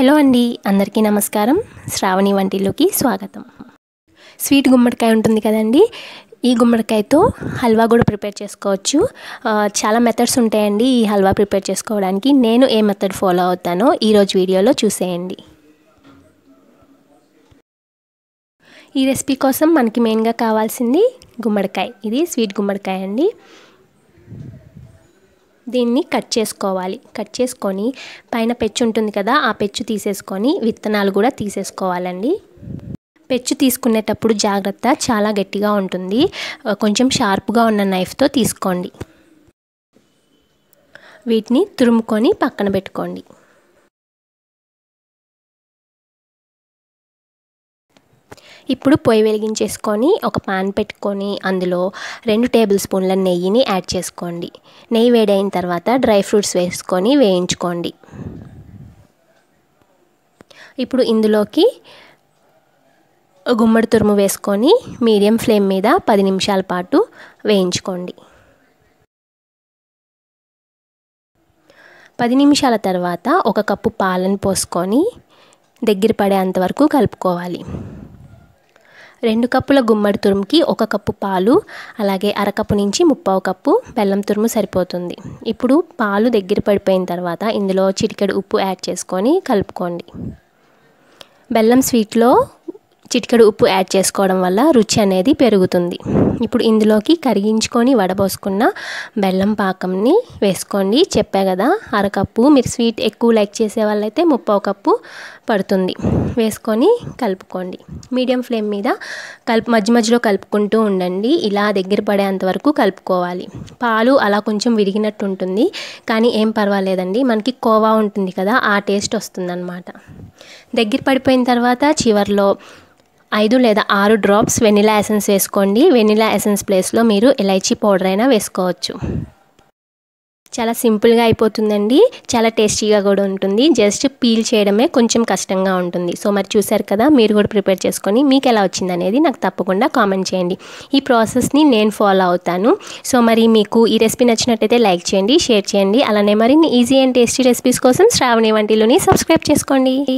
hello అండి అందరికీ నమస్కారం శ్రావణి వంటిలోకి స్వాగతం స్వీట్ గుమ్మడికాయ ఉంటుంది కదండి ఈ గుమ్మడికాయతో హల్వా కూడా ప్రిపేర్ చేసుకోవచ్చు చాలా మెథడ్స్ ఉంటాయండి ఈ హల్వా ప్రిపేర్ చేసుకోవడానికి నేను ఏ మెథడ్ ఫాలో అవుతానో ఈరోజు వీడియోలో చూసేయండి ఈ రెసిపీ కోసం మనకి మెయిన్గా కావాల్సింది గుమ్మడికాయ ఇది స్వీట్ గుమ్మడికాయ అండి దీన్ని కట్ చేసుకోవాలి కట్ చేసుకొని పైన పెచ్చు ఉంటుంది కదా ఆ పెచ్చు తీసేసుకొని విత్తనాలు కూడా తీసేసుకోవాలండి పెచ్చు తీసుకునేటప్పుడు జాగ్రత్త చాలా గట్టిగా ఉంటుంది కొంచెం షార్ప్గా ఉన్న నైఫ్తో తీసుకోండి వీటిని తురుముకొని పక్కన పెట్టుకోండి ఇప్పుడు పొయ్యి వెలిగించేసుకొని ఒక పాన్ పెట్టుకొని అందులో రెండు టేబుల్ స్పూన్ల నెయ్యిని యాడ్ చేసుకోండి నెయ్యి వేడైన తర్వాత డ్రై ఫ్రూట్స్ వేసుకొని వేయించుకోండి ఇప్పుడు ఇందులోకి గుమ్మడి తురుము వేసుకొని మీడియం ఫ్లేమ్ మీద పది నిమిషాల పాటు వేయించుకోండి పది నిమిషాల తర్వాత ఒక కప్పు పాలను పోసుకొని దగ్గర పడే అంతవరకు కలుపుకోవాలి రెండు కప్పుల గుమ్మడి తురుముకి ఒక కప్పు పాలు అలాగే అరకప్పు నుంచి ముప్పావు కప్పు బెల్లం తురుము సరిపోతుంది ఇప్పుడు పాలు దగ్గర పడిపోయిన తర్వాత ఇందులో చిటికెడు ఉప్పు యాడ్ చేసుకొని కలుపుకోండి బెల్లం స్వీట్లో చిటికెడు ఉప్పు యాడ్ చేసుకోవడం వల్ల రుచి అనేది పెరుగుతుంది ఇప్పుడు ఇందులోకి కరిగించుకొని వడబోసుకున్న బెల్లం పాకంని వేసుకోండి చెప్పా కదా అరకప్పు మీరు స్వీట్ ఎక్కువ లైక్ చేసే వాళ్ళైతే ముప్పో కప్పు పడుతుంది వేసుకొని కలుపుకోండి మీడియం ఫ్లేమ్ మీద కలుపు మధ్య మధ్యలో కలుపుకుంటూ ఉండండి ఇలా దగ్గర పడేంత వరకు కలుపుకోవాలి పాలు అలా కొంచెం విరిగినట్టు ఉంటుంది కానీ ఏం పర్వాలేదండి మనకి కోవా ఉంటుంది కదా ఆ టేస్ట్ వస్తుందన్నమాట దగ్గర పడిపోయిన తర్వాత చివరిలో ఐదు లేదా ఆరు డ్రాప్స్ వెనిలా ఎసెన్స్ వేసుకోండి వెనిలా ఎసెన్స్ ప్లేస్లో మీరు ఇలైచీ పౌడర్ అయినా వేసుకోవచ్చు చాలా సింపుల్గా అయిపోతుందండి చాలా టేస్టీగా కూడా ఉంటుంది జస్ట్ పీల్ చేయడమే కొంచెం కష్టంగా ఉంటుంది సో మరి చూసారు కదా మీరు కూడా ప్రిపేర్ చేసుకొని మీకు ఎలా వచ్చింది అనేది నాకు తప్పకుండా కామెంట్ చేయండి ఈ ప్రాసెస్ని నేను ఫాలో అవుతాను సో మరి మీకు ఈ రెసిపీ నచ్చినట్టయితే లైక్ చేయండి షేర్ చేయండి అలానే మరిన్ని ఈజీ అండ్ టేస్టీ రెసిపీస్ కోసం శ్రావణి వంటిలోని సబ్స్క్రైబ్ చేసుకోండి